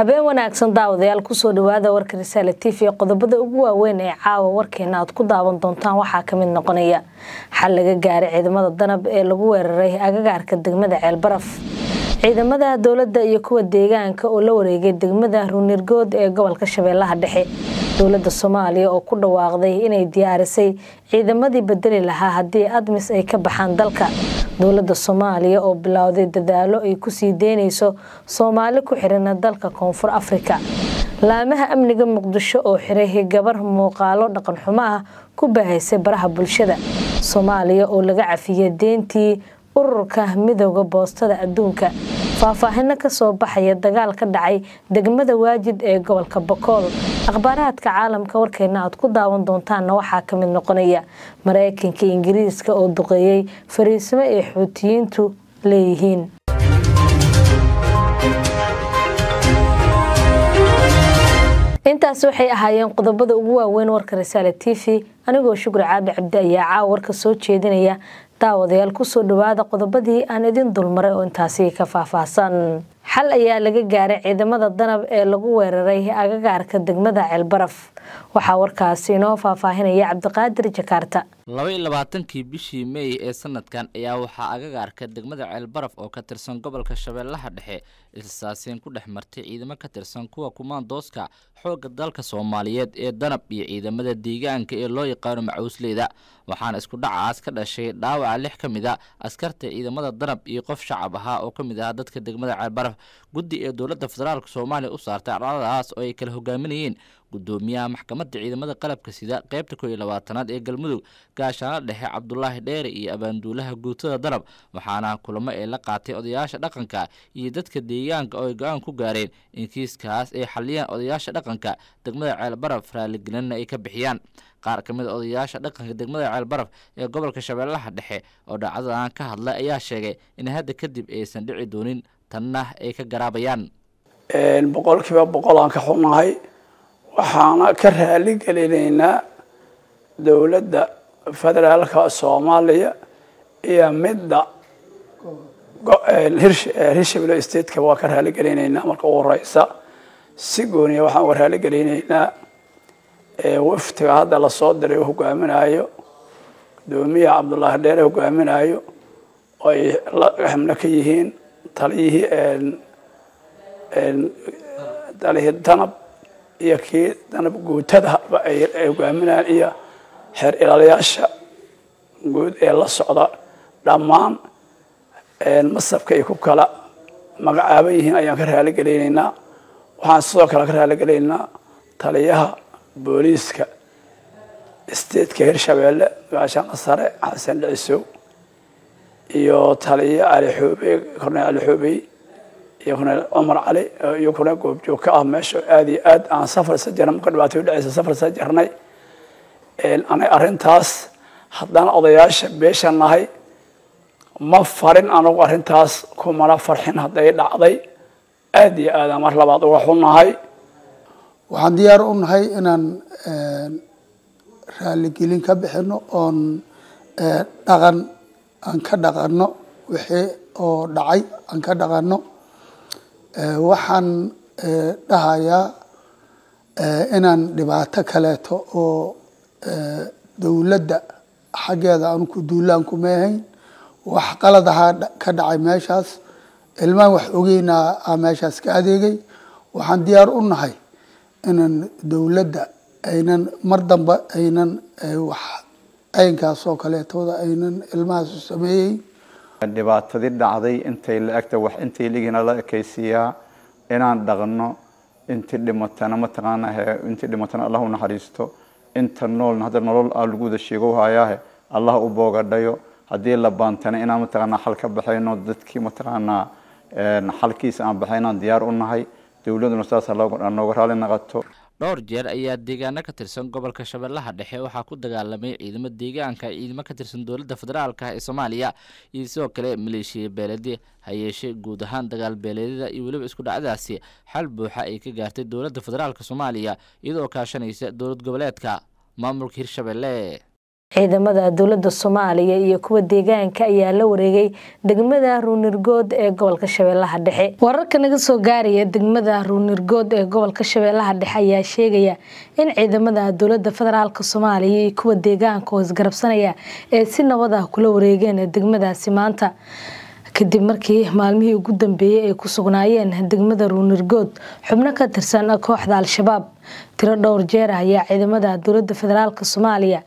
habeen wanaagsan daawadayaal kusoo dhawaada warka risaale t v qodobada ugu waaweyn ee caawa warkeena aad ku daawan doontaan waxaa kamid noqonaya xal laga gaaray ciidamada danab ee lagu weeraray agagaarka degmada ceelbaraf ciidamada dowladda iyo kuwa deegaanka oo la wareegay degmada ruunirgood ee gobolka shabeellaha dhexe dowladda soomaaliya oo ku dhawaaqday inay diyaarisay ciidamadii bedeli lahaa haddii admis ay ka baxaan dalka dowladda soomaaliya oo bilowday dadaalo ay ku sii deynayso soomaali ku xirana dalka koonfur afrika laamaha amniga muqdisho oo xiray gabar muuqaalo dhaqan xumo ah ku baahaysay baraha bulshada soomaaliya oo laga cafiyay deyntii ururka midooda boostada adduunka faahfaahino soo baxaya dagaal ka dhacay degmada waajid ee gobolka bakool akhbaaraadka caalamka warkeenna aad ku daawan doontaanna waxaa ka mid noqonaya maraykanka ingiriiska oo duqeeyey fariisimo ay xuutiyiintu leeyihiin intaas waxay ahaayeen qodobada ugu waaweyn warka risaale t v anigoo shukri caabi cabdi ayaa caawa warka soo jeedinaya daawadeyaal kusoo dhawaada qodobadii aan idin dulmaray oo intaasi ka faahfaahsan xal ayaa laga gaaray ciidamada danab ee lagu weeraray agagaarka degmada ceelbaraf waxaa warkaasi inoo faahfaahinaya cabdiqaadir jakaarta laba iyo labaatankii bishii meey ee sanadkan ayaa waxaa agagaarka degmada ceelbaraf oo ka tirsan gobolka shabeellaha dhexe ilsaasiin ku dhex martay ciidamo ka tirsan kuwa kumaandooska xoogga dalka soomaaliyeed ee danab iyo ciidamada deegaanka ee loo yaqaano macuusleyda waxaana isku dhacaas ka dhashay dhaawaca lix ka mid a ah askarta ciidamada danab iyo qof shacab ahaa oo ka mid ahaa dadka degmada ceelbaraf guddi ee dowladda federaalk soomaaliya u saartay arladaas oo ay kala hogaaminayeen guddoomiyaha maxkamadda ciidamada qalabka sida qeybta kooiyo labaatanaad ee galmudug gaashaana dhexe cabdulaahi dheere iyo abaanduulaha guutada dalab waxaana kulamo ay la qaatay odayaasha dhaqanka iyo dadka deegaanka oo ay go-aan ku gaareen in kiiskaas ay xaliyaan odayaasha dhaqanka degmada ceelbaraf raaligelinna ay ka bixiyaan qaar ka mid a ah odayaasha dhaqanka degmada ceelbaraf ee gobolka shabeellaha dhexe oo dhacdadan ka hadla ayaa sheegay in hadda kadib aysan dhici doonin tanna ay ka garaabayaan boqolkiiba boqol aan ka xunahay waxaana ka raali gelinaynaa dowladda federaalka soomaaliya iyo midda eh, hirshabele eh, stateka waa ka raaligelinaynaa marka u horeysa si gooniya ah waxaan uga raaligelinaynaa eh, waftiga hadda lasoo diray u hogaaminayo gudoomiyaha cabdullaahi dheere hogaaminayo oo ay la xamlo ka yihiin taliyihii talihii danab iyo kii danab guutadaba ay hogaaminayaan iyo xeer ilaaliyaasha guud ee la socda dhammaan masabka ay ku kala magacaaban yihiin ayaan ka raaligelinynaa waxaan sidoo kale ka raaligelaynaa taliyaha booliiska statka hirshabeelle magaashaqa sare xasan dhicisow iyo taliya alixoobey korneel alixoobey iyo korneel cumar cali iyo korneel goobjoog ka ah meesha aad iyo aad aan safar sa jarna marka dhibaatay udhaceysa safar sa jirnay ana arrintaas haddaan odayaasha beesha nahay ma farin anugu arintaas kumana farxin hadday dhacday aad iyo aadaan mar labaad uga xunnahay waxaan diyaar u nahay inaan raaligelin ka bixino oon dhaqan aan ka dhaqanno wixii oo dhacay aan ka dhaqanno waxaan dhahayaa inaan dhibaato kaleeto oo dowladda xaggeeda aanu ku duulaan kuma ahayn wax qaladahaa ka dhacay meeshaas ilmaan wax ogeynaa a meeshaas ka adeegay waxaan diyaar u nahay inaan dowladda aynan mar dambe aynan eh, wax aynkaasoo kaleetooda aynan ilmahaas u sameeyey dhibaatadii dhacday intay la-egta wax intay ligina la ekaysiiyaa inaan dhaqno intii dhimatana mataqaana eh, intii dhimatana allah u naxariisto inta noolna hadda nolol a lagu wada sheego hayaahe allah u boogadhayo haddii la baantana inaan mataqaanaa xal ka baxayno dadkii mataqaanaa eh, xalkiisa aan baxay diyaar u nahay dowladuna saasa nooga raali naqato dhowr jeer ayaa deegaano ka tirsan gobolka shabeellaha dhexe waxaa ku dagaalamay ciidamo deegaanka ciidamo ka tirsan dowladda federaalka ee soomaaliya iyo sidoo kale maleeshiya beeledi ha yeeshee guud ahaan dagaal beeleedyada iyo weliba isku dhacdaasi xal buuxa ay ka gaartay dowladda federaalka soomaaliya iyadoo kaashanaysa dowlad goboleedka maamulka hirshabeelle ciidamada dowlada soomaaliya iyo kuwa deegaanka ayaa la wareegay degmada ruunirgood ee gobolka shabeellaha dhexe wararka naga soo gaaraya degmada ruunirgood ee gobolka shabeellaha dhexe ayaa sheegaya in ciidamada dowlada federaalk soomaaliya iyo kuwa deegaanka oo isgarabsanaya ee si nabadah kula wareegeen degmadaasi maanta kadib markii maalmihii ugu dambeeyey ay ku sugnaayeen degmada ruunirgood xubno ka tirsan kooxda al-shabaab tiro dhowr jeer ah ayaa ciidamada dowladda federaalk soomaaliya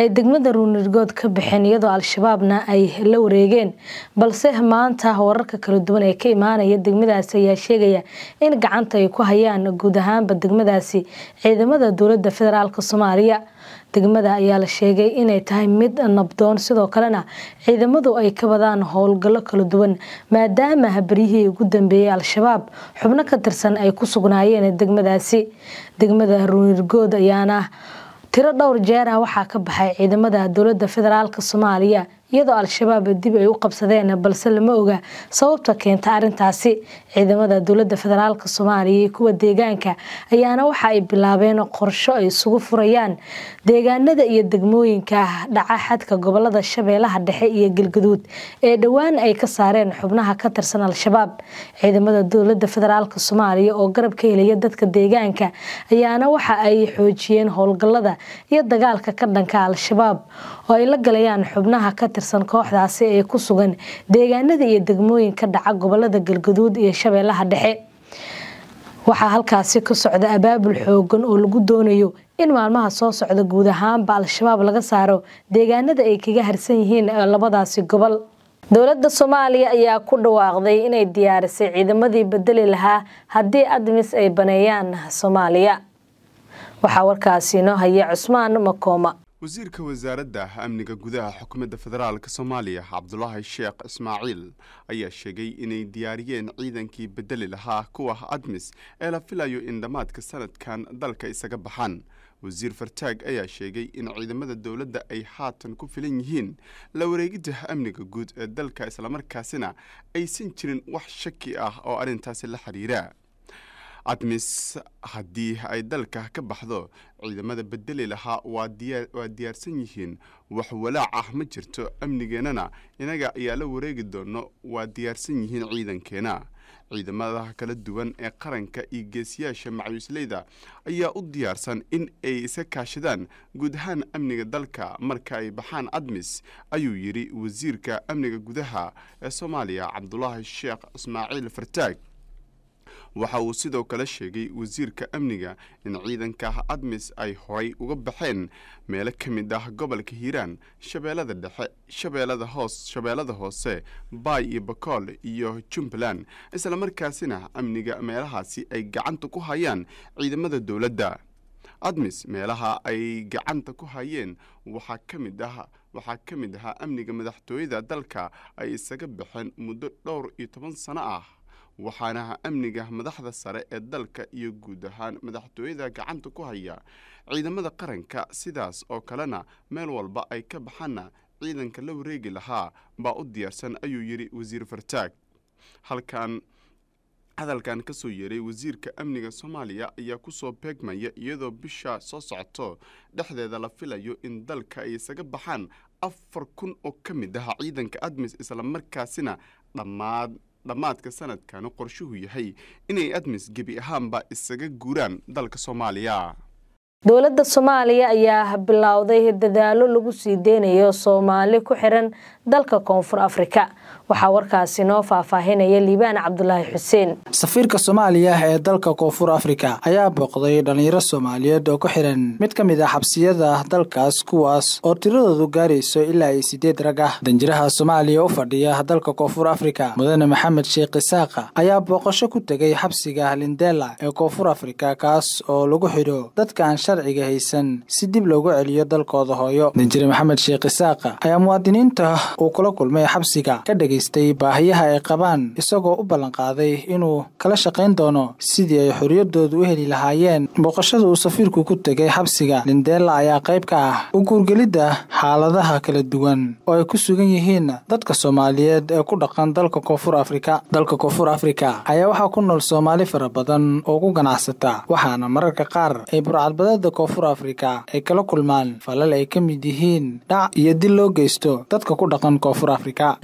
ay degmada ruunirgood ka baxeen iyadoo al-shabaabna ay la wareegeen balse maanta wararka kala duwan ee ka imaanaya degmadaasi ayaa sheegaya in gacanta ay ku hayaan guud ahaanba degmadaasi ciidamada dowladda federaalk soomaaliya degmada ayaa la sheegay inay tahay mid nabdoon sidoo kalena ciidamadu ay ka wadaan howlgallo kala duwan maadaama habaryihii ugu dambeeyey al-shabaab xubno ka tirsan ay ku sugnaayeen degmadaasi degmada haruunirgood ayaana tiro dhowr jeer ah waxaa ka baxay ciidamada dowladda federaalk soomaaliya iyadoo al-shabaab dib ay u qabsadeen balse lama oga sababta keenta arintaasi ciidamada dowladda federaalk soomaaliya iyo kuwa deegaanka ayaana waxa ay bilaabeen qorsho ay isugu furayaan deegaanada iyo degmooyinka dhaca xadka gobolada shabeelaha dhexe iyo galgaduud ee dhowaan ay ka saareen xubnaha ka tirsan al-shabaab ciidamada dowladda federaalk soomaaliya oo garab ka helaya dadka deegaanka ayaana waxa ay xoojiyeen howlgallada iyo dagaalka ka dhanka al-shabaab oo ay la galayaan xubnaha ka tirsan tirsan kooxdaasi ee ku sugan deegaanada iyo degmooyin ka dhaca gobolada galgaduud iyo shabeellaha dhexe waxaa halkaasi ka socda abaabul xoogan oo lagu doonayo in maalmaha soo socda guud ahaanba al-shabaab laga saaro deegaanada ay kaga harsan yihiin eh, labadaasi gobol dowladda soomaaliya ayaa ku dhawaaqday inay diyaarisay ciidamadii bedeli lahaa haddii admis ay baneeyaan soomaaliya waxaa warkaasi noo haya cusmaan makooma wasiirka wasaaradda amniga gudaha xukuumadda federaalka soomaaliya cabdulaahi sheekh ismaaciil ayaa sheegay inay diyaariyeen ciidankii bedeli lahaa kuwa admis ee la filayo in dhammaadka sanadkan dalka isaga baxaan wasiir fartaag ayaa sheegay in ciidamada dowladda ay haatan ku filan yihiin la wareegidda amniga guud ee dalka islamarkaasina aysan jirin wax shaki ah oo arrintaasi la xidhiira admis haddii ay dalka ka baxdo ciidamada bedeli lahaa waa diyaarsan yihiin wax walaac ah ma jirto amnigeennana inaga ayaa la wareegi doonno waa diyaarsan yihiin ciidankeena ciidamada kala duwan ee qaranka iyo geesiyaasha macayuusleyda ayaa u diyaarsan in ay iska kaashadaan guud ahaan amniga dalka marka ay baxaan admis ayuu yidhi wasiirka amniga gudaha ee soomaaliya cabdulaahi sheekh ismaaciil fartaag waxa uu sidoo kale sheegay wasiirka amniga in ciidanka admis ay horay uga baxeen meelo ka mid ah gobolka hiiraan shabeellada dhexe shabeelada hoos shabeellada hoose baay iyo bakool iyo jumbaland isla markaasina amniga meelahaasi ay gacanta ku hayaan ciidamada dowladda admis meelaha ay gacanta ku hayeen waxaa ka mid ah waxaa ka mid ahaa amniga madaxtooyada dalka ay isaga baxeen muddo dhowr iyo toban sano ah waxaanaha amniga madaxda sare ee dalka iyo guud ahaan madaxtooyada gacanta ku haya ciidamada qaranka sidaas oo kalena meel walba ay ka baxaanna ciidanka la wareegi lahaa baa u diyaarsan ayuu yidhi wasiir fartaag halkan hadalkan kasoo yeeray wasiirka amniga soomaaliya ayaa kusoo beegmaya iyadoo bisha soo socoto dhexdeeda la filayo in dalka ay isaga baxaan afar kun oo ka mid ah ciidanka admis islamarkaasina dhammaad dhammaadka sanadkan qorshuhu yahay inay admis gebi ahaanba isaga guuraan dalka soomaaliya dowladda soomaaliya ayaa bilowday dadaallo lagu sii deynayo soomaali ku xiran dalka koonfur afrika waxaa warkaasi noo faahfaahinaya liibaan cabdulaahi xuseen safiirka soomaaliya ee dalka koonfur afrika ayaa booqday dhallinyaro soomaaliyeed oo ku xihan mid ka mid ah xabsiyada dalkaas kuwaas oo tiradoodu gaarayso ilaa iyo siddeed rag ah danjiraha soomaaliya u fadhiya dalka koonfur afrika mudane maxamed sheekh isaaqa ayaa booqasho ku tegay xabsiga lindela ee koonfur afrika kaas oo lagu xidho dadka aan sharciga haysan si dib loogu celiyo dalkooda hooyo danjire maxamed sheekh isaaqa ayaa muwaadiniinta uu kula kulmay xabsiga ka kadhegay dhageystay baahiyaha ay qabaan isagoo u ballanqaaday inuu kala shaqayn doono sidii ay xorriyaddooda u heli lahaayeen booqashada uu safiirku ku tegay xabsiga lindeela ayaa qayb ka ah u guurgelidda xaaladaha kala duwan oo ay ku sugan yihiin dadka soomaaliyeed ee ku dhaqan dalka koonfur afrika dalka koonfur afrika ayaa waxaa ku nool soomaali fara badan oo ku ganacsata waxaana mararka qaar ay burcadbadeeda koonfur afrika ay kala kulmaan falal ay ka mid yihiin dhac iyo dil loo geysto dadka ku dhaqan koonfur afrika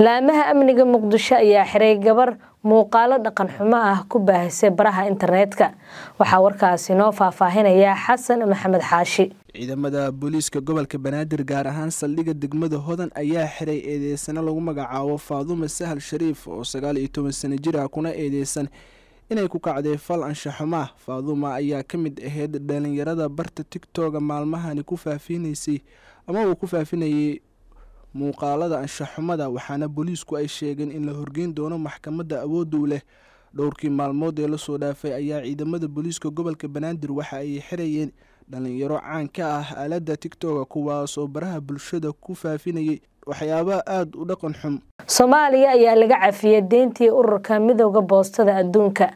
amniga muqdisho ayaa xiray gabar muuqaalo dhaqan xumo ah ku baahisay baraha internetka waxaa warkaasi noo faahfaahinaya xasan maxamed xaashi ciidamada booliiska gobolka banaadir gaar ahaan saldhiga degmada hodan ayaa xiray eedeysano lagu magacaabo faaduma sahal shariif oo sagaal iyo toban sano jir ah kuna eedeysan inay ku kacday fal anshaxumaah faaduma ayaa ka mid ahayd dhalinyarada barta tiktoga maalmahani ku faafinaysay ama uu ku faafinayay muuqaalada anshaxumada waxaana booliisku ay sheegeen in la horgeyn doono maxkamadda awoodu leh dhowrkii maalmood ee lasoo dhaafay ayaa ciidamada booliiska gobolka banaadir waxa ay xirayeen dhallinyaro caan ka ah aaladda tigtoka kuwaas oo baraha bulshada ku faafinayay waxyaabaa aada u dhaqan xun soomaaliya ayaa laga cafiyey deyntii ururka midooda boostada adduunka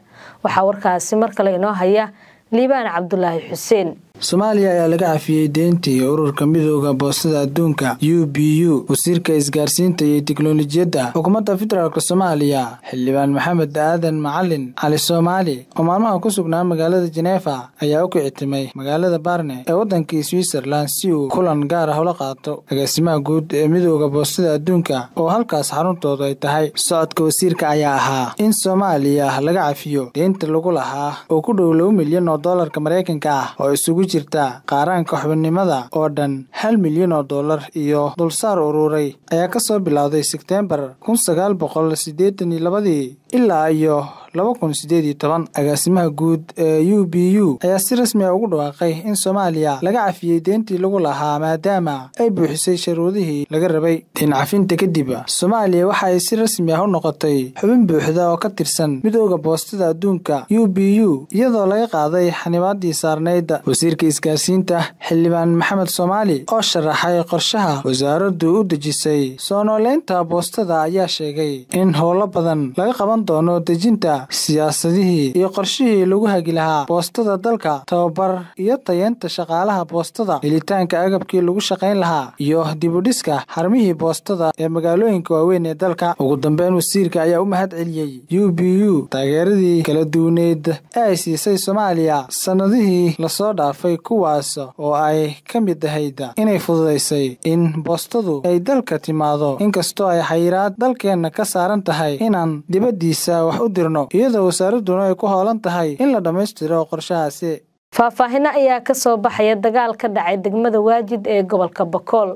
waxaa warkaasi mar kale inoo haya liibaan cabdulaahi xuseen soomaaliya ayaa laga cafiyey iyo ururka midooda boosada adduunka u b u wasiirka isgaarsiinta iyo teknolojiyadda xukuumadda federaalk soomaaliya xildhibaan maxamed aadan macalin cali soomaali oo maalmaha ku sugnaa magaalada jeneefa ayaa u kicitimay magaalada barne ee waddankii switzerland si uu kulan gaara ah hola qaato agaasimaha guud ee midooda boosada adduunka oo halkaas xaruntoodu ay tahay socodka wasiirka ayaa ahaa in soomaaliya laga cafiyo deynta lagu lahaa oo ku dhow laba milyan oo doolarka maraykanka ah oo isugu jirtaa qaaraanka xubinimada oo dhan hal milyan oo dollar iyo dulsaar uruuray ayaa ka soo bilowday sebteembar kun sagaal boqol siddeetan iyo labadii ilaa iyo laba kun sideed iyo toban agaasimaha guud ee u b u ayaa si rasmi a ah ugu dhawaaqay in soomaaliya laga cafiyey deentii lagu lahaa maadaama ay buuxisay sharuudihii laga rabay deen cafinta kadib soomaaliya waxa ay si rasmi ah u noqotay xubin buuxda oo ka tirsan midooda boostada adduunka u b u iyadoo laga qaaday xanibaadii saarnayd wasiirka isgaarsiinta xildhibaan maxamed soomaali oo sharaxay qorshaha wasaaraddu u dejisay soo nooleynta boostada ayaa sheegay in howlo badan laga qaban taaban doono dejinta siyaasadihii iyo qorshihii lagu hagi lahaa boostada dalka tababar iyo tayeenta shaqaalaha boostada helitaanka agabkii lagu shaqayn lahaa iyo dibudhiska harmihii boostada ee magaalooyinka waaweyn ee dalka ugu dambeyn wasiirka ayaa u mahad celiyey u b u taageeradii kala duwaneed ee ay siisay soomaaliya sannadihii lasoo dhaafay kuwaas oo ay ka mid ahayd inay fududaysay in boostadu ay dalka timaado inkastoo ay xayiraad dalkeenna ka saaran tahay inaan dibadii dowladdiisa wax u dirno iyadoo wasaaraduna ay ku hoolan tahay in la dhammaystiro qorshahaasi faahfaahinno ayaa ka soo baxaya dagaal ka dhacay degmada waajid ee gobolka bakool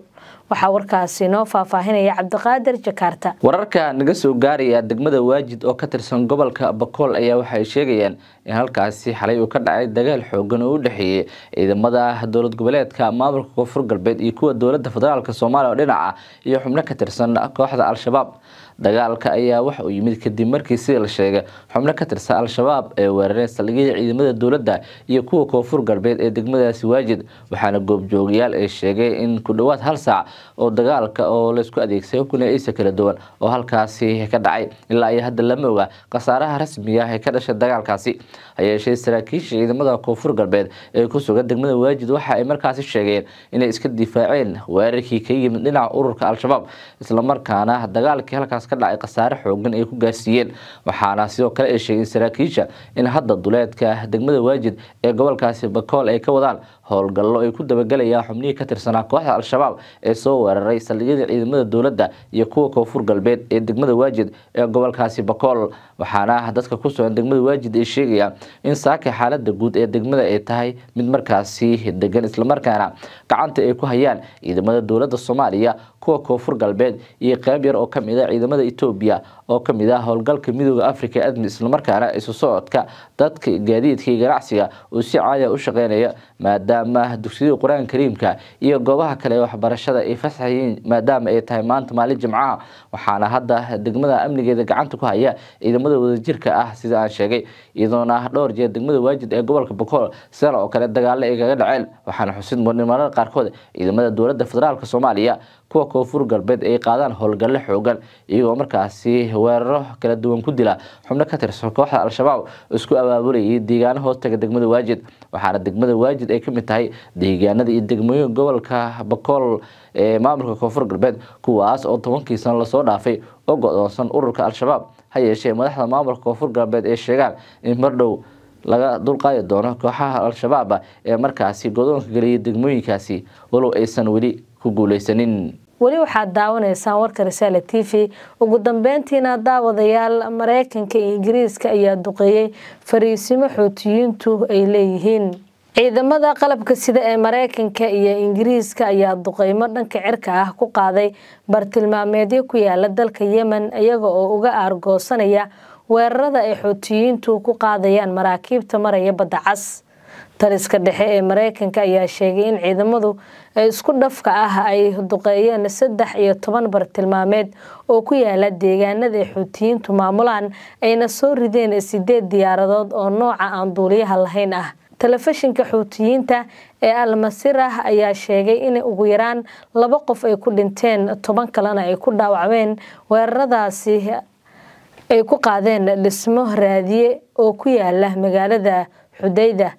waxaa warkaasi noo faahfaahinaya cabdiqaadir jakaarta wararka naga soo gaaraya degmada waajid oo ka tirsan gobolka bakool ayaa waxay sheegayaan in halkaasi xalay uu ka dhacay dagaal xoogan oo u dhexeeyey ciidamada dowlad goboleedka maamulka koonfur galbeed iyo kuwa dowladda federaalk soomaaliya oo dhinaca iyo xubno ka tirsan kooxda al-shabaab dagaalka ayaa wax uu yimid kadib markii sidii la sheegay xubno ka tirsan al-shabaab ee weeraray saldhigyada ciidamada dowladda iyo kuwa koonfur galbeed ee degmadaasi waajid waxaana goobjoogayaal ay sheegay in ku dhowaad hal saac oo dagaalka oo laysku adeegsaday hubkuna aysa kala duwan oo halkaasi ka dhacay ilaa iyo hadda lama oga khasaaraha rasmiga ah ee ka dhashay dagaalkaasi hayeeshee saraakiisha ciidamada koonfur galbeed ee ku sugan degmada waajid waxa ay markaasi sheegeen inay iska difaaceen weerarkii ka yimid dhinaca ururka al-shabaab islamarkaana dagaalkii halkaas ka dhacay khasaare xoogan ay ku gaarsiiyeen waxaana sidoo kale ay sheegeen saraakiisha in hadda duleedka ah degmada waajid ee gobolkaasi bakool ay ka wadaan howlgallo ay ku dabagelayaan xubnihii ka tirsanaa kooxda al-shabaab ee soo weeraray saldhigyada ciidamada dowladda iyo kuwa koonfur galbeed ee degmada waajid ee gobolkaasi bakool waxaana dadka ku sugan degmada waajid ay sheegayaan in saaka xaalada guud ee degmada ay tahay mid markaasi degan islamarkaana gacanta ay ku hayaan ciidamada dowladda soomaaliya kuwa koonfur galbeed iyo qeyb yar oo kamid a ah ciidamada wadamada etoobiya oo kamid ah howlgalka midooda africa admi islamarkaana isu socodka dadka gaadiidka iyo ganacsiga uu si caadi ah u shaqeynaya maadaama dugsiyada qur-aanka kariimka iyo goobaha kale waxbarashada ay fasax yihiin maadaama ay tahay maanta maalin jimcaha waxaana hadda degmada amnigeeda gacanta ku haya ciidamada wadajirka ah sida aan sheegay iyadoona dhowr jeer degmada waajid ee gobolka bokool sidan oo kale dagaalo ay kaga dhaceen waxaana xusid mudnay qaarkood ciidamada dowladda federaalk soomaaliya kuwa koonfur galbeed ay qaadaan howlgalle xoogan iyagoo markaasi weeraro kala duwan ku dila xubno ka tirsan kooxda al-shabaab isku abaabulayay deegaana hoostaga degmada waajid waxaana degmada waajid ay kamid tahay deegaanada iyo degmooyinka gobolka bakool ee maamulka koonfur galbeed kuwaas oo tobankii sano lasoo dhaafay oo go-doonsan ururka al-shabaab ha yeeshee madaxda maamulka koonfur galbeed ay sheegaan in mardhow laga dulqaadi doono kooxaha al-shabaab ee markaasi godoonka geliyay degmooyinkaasi walow aysan weli ku guuleysanin weli waxaad daawanaysaan warka rasaale t v ugu dambeyntiina daawadayaal mareykanka iyo ingiriiska ayaa duqeeyey fariisimo xootiyiintu ay leeyihiin ciidamada qalabka sida ee mareykanka iyo ingiriiska ayaa duqeymo dhanka cirka ah ku qaaday bartilmaameedyo ku yaala dalka yemen iyaga oo uga aargoosanaya weerarada ay xootiyiintu ku qaadayaan maraakiibta maraya badda cas taliska dhexe ee mareykanka ayaa sheegay in ciidamadu ee isku dhafka ah ay duqeeyeen saddex iyo toban bartilmaameed oo ku yaala deegaanada xuutiyiintu maamulaan ayna soo rideen sideed diyaaradood oo nooca aan duuliyaha lahayn ah telefishinka xuutiyiinta ee almasirah ayaa sheegay inay ugu yaraan laba qof ay ku dhinteen toban kalena ay ku dhaawacmeen weeraradaasi ay ku qaadeen dhismo raadiye oo ku yaala magaalada xudayda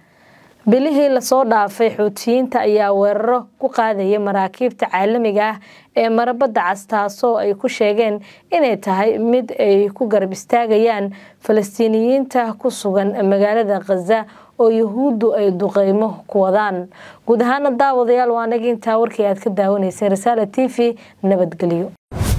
bilihii lasoo dhaafay xuutiyiinta ayaa weeraro ku qaadayay maraakiibta caalamiga ah ee marabadda cas taasoo ay ku sheegeen inay tahay mid ay ku garab istaagayaan falastiiniyiinta ku sugan magaalada khaza oo yuhuuddu ay duqeymo ku wadaan guud ahaana daawadayaal waanagi intaa warkii aad ka daawanayseen rasaala t v nabadgelyo